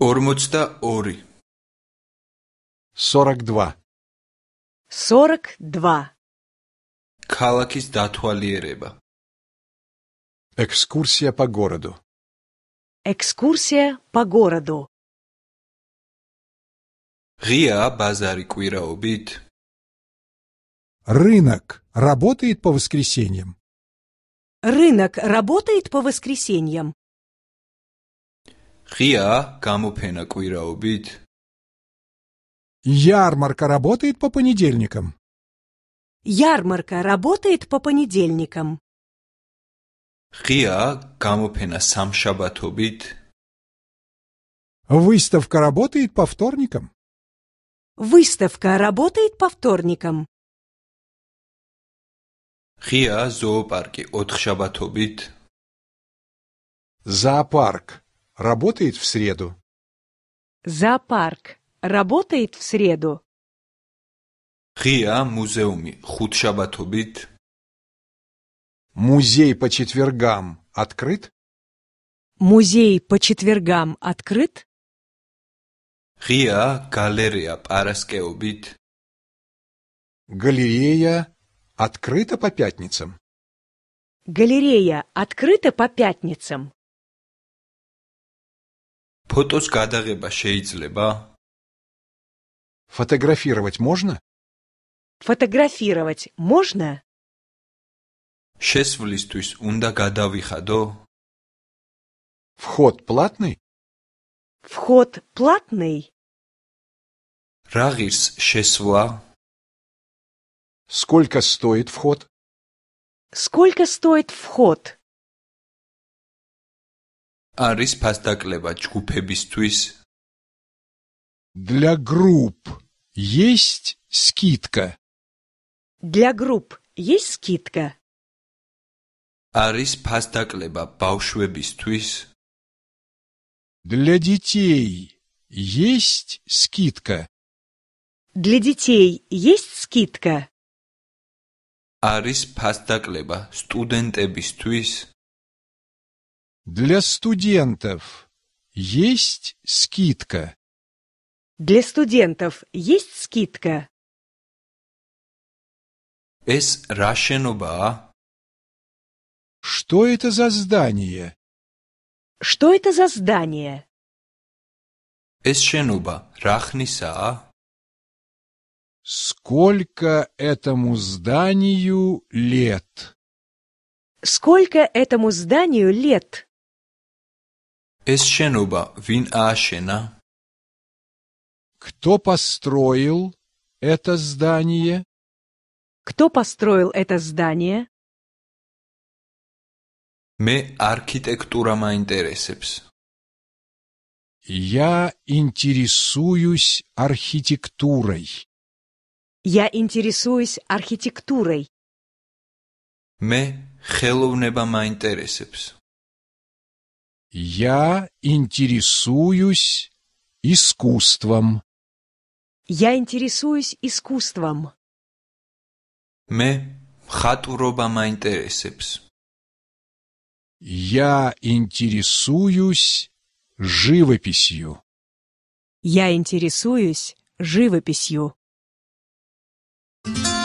ორმოცდა Ори. Сорок два. Сорок два. ქალაქის დათვალიერება Экскурсия по городу. Экскурсия по городу. Гия базари квираобит. Рынок работает по воскресеньям. Рынок работает по воскресеньям ღიაა куира კვირაობით? Ярмарка работает по понедельникам. Ярмарка работает по понедельникам. ღიაა გამოფენა სამშაბათობით? Выставка работает по вторникам. Выставка работает по вторникам. ღიაა ზოოპარკი ოთხშაბათობით? Зоопарк работает в среду? Зоопарк работает в среду? ღია музеуми ხუთშაბათობით? Музей по четвергам открыт? Музей по четвергам открыт? ღია галерея параскеубит. Галерея открыта по пятницам? Галерея открыта по пятницам? ფოტოს გადაღება შეიძლება? Фотографировать можно? Фотографировать можно? შესვლისთვის უნდა გადავიხადო? Вход платный? Вход платный? რა ღირს შესვლა? Сколько стоит вход? Сколько стоит вход? არის ფასდაკლება ჯგუფებისთვის. Для групп есть скидка. Для групп есть скидка. არის ფასდაკლება ბავშვებისთვის. Для детей есть скидка. Для детей есть скидка. არის ფასდაკლება სტუდენტებისთვის. Для студентов есть скидка? Для студентов есть скидка? Es rašenubā. Что это за здание? Что это за здание? Es шенуба рахнисā. Сколько этому зданию лет? Сколько этому зданию лет? ეს შენობა ვინ ააშენა? Кто построил это здание? Кто построил это здание? Ме архитектура არქიტექტურა მაინტერესებს. Я интересуюсь архитектурой. Я интересуюсь архитектурой. Ме хеловнеба ხელოვნება მაინტერესებს. Я интересуюсь искусством. Я интересуюсь искусством. მე მხატვრობა მაინტერესებს. Я интересуюсь живописью. Я интересуюсь живописью. Thank you.